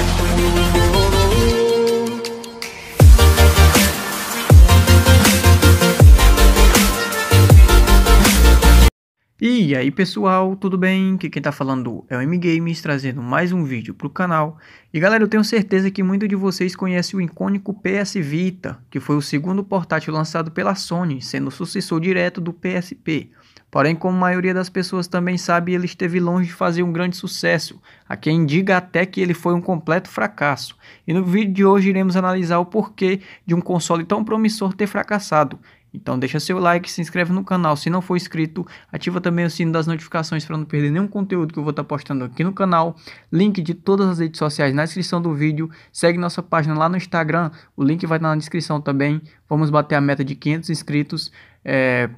Thank you. E aí pessoal, tudo bem? Aqui quem tá falando é o MGames, trazendo mais um vídeo pro canal. E galera, eu tenho certeza que muitos de vocês conhecem o icônico PS Vita, que foi o segundo portátil lançado pela Sony, sendo sucessor direto do PSP. Porém, como a maioria das pessoas também sabe, ele esteve longe de fazer um grande sucesso. Há quem diga até que ele foi um completo fracasso. E no vídeo de hoje iremos analisar o porquê de um console tão promissor ter fracassado então deixa seu like, se inscreve no canal se não for inscrito, ativa também o sino das notificações para não perder nenhum conteúdo que eu vou estar tá postando aqui no canal. Link de todas as redes sociais na descrição do vídeo. Segue nossa página lá no Instagram, o link vai estar tá na descrição também. Vamos bater a meta de 500 inscritos. É...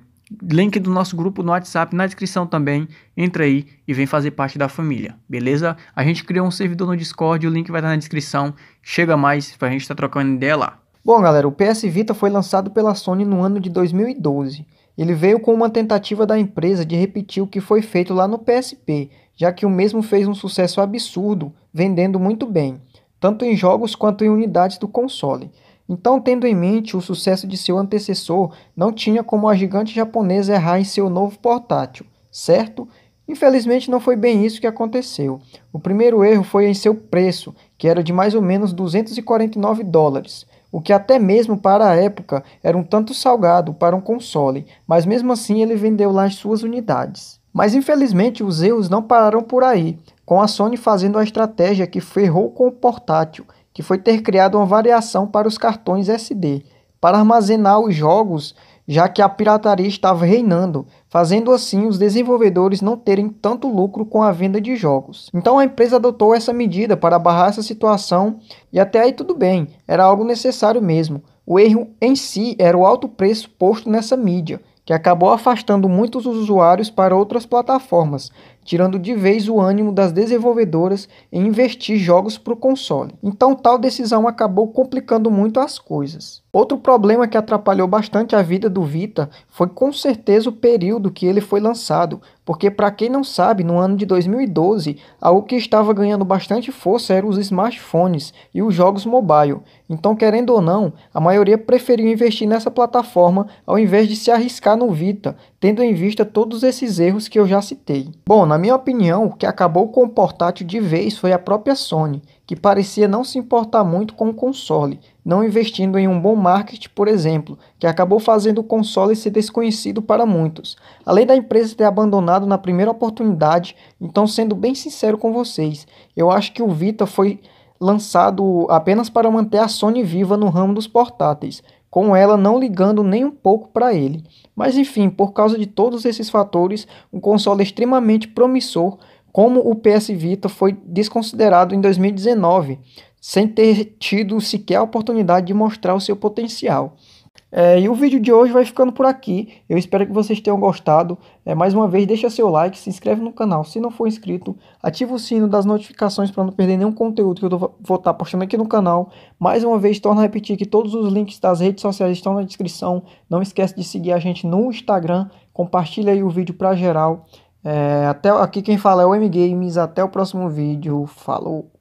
Link do nosso grupo no WhatsApp na descrição também. Entra aí e vem fazer parte da família, beleza? A gente criou um servidor no Discord, o link vai estar tá na descrição. Chega mais a gente estar trocando ideia lá. Bom, galera, o PS Vita foi lançado pela Sony no ano de 2012. Ele veio com uma tentativa da empresa de repetir o que foi feito lá no PSP, já que o mesmo fez um sucesso absurdo, vendendo muito bem, tanto em jogos quanto em unidades do console. Então, tendo em mente o sucesso de seu antecessor, não tinha como a gigante japonesa errar em seu novo portátil, certo? Infelizmente, não foi bem isso que aconteceu. O primeiro erro foi em seu preço, que era de mais ou menos 249 dólares o que até mesmo para a época era um tanto salgado para um console, mas mesmo assim ele vendeu lá as suas unidades. Mas infelizmente os erros não pararam por aí, com a Sony fazendo a estratégia que ferrou com o portátil, que foi ter criado uma variação para os cartões SD, para armazenar os jogos já que a pirataria estava reinando, fazendo assim os desenvolvedores não terem tanto lucro com a venda de jogos. Então a empresa adotou essa medida para barrar essa situação e até aí tudo bem, era algo necessário mesmo. O erro em si era o alto preço posto nessa mídia, que acabou afastando muitos usuários para outras plataformas, tirando de vez o ânimo das desenvolvedoras em investir jogos para o console. Então, tal decisão acabou complicando muito as coisas. Outro problema que atrapalhou bastante a vida do Vita foi com certeza o período que ele foi lançado, porque para quem não sabe, no ano de 2012, algo que estava ganhando bastante força eram os smartphones e os jogos mobile. Então, querendo ou não, a maioria preferiu investir nessa plataforma ao invés de se arriscar no Vita, tendo em vista todos esses erros que eu já citei. Bom, na minha opinião, o que acabou com o portátil de vez foi a própria Sony, que parecia não se importar muito com o console, não investindo em um bom marketing, por exemplo, que acabou fazendo o console ser desconhecido para muitos, além da empresa ter abandonado na primeira oportunidade. Então, sendo bem sincero com vocês, eu acho que o Vita foi lançado apenas para manter a Sony viva no ramo dos portáteis, com ela não ligando nem um pouco para ele. Mas enfim, por causa de todos esses fatores, um console extremamente promissor, como o PS Vita foi desconsiderado em 2019, sem ter tido sequer a oportunidade de mostrar o seu potencial. É, e o vídeo de hoje vai ficando por aqui. Eu espero que vocês tenham gostado. É, mais uma vez, deixa seu like, se inscreve no canal se não for inscrito, ativa o sino das notificações para não perder nenhum conteúdo que eu vou estar tá postando aqui no canal. Mais uma vez, torna a repetir que todos os links das redes sociais estão na descrição. Não esquece de seguir a gente no Instagram, compartilha aí o vídeo para geral. É, até aqui quem fala é o M Games. Até o próximo vídeo. Falou!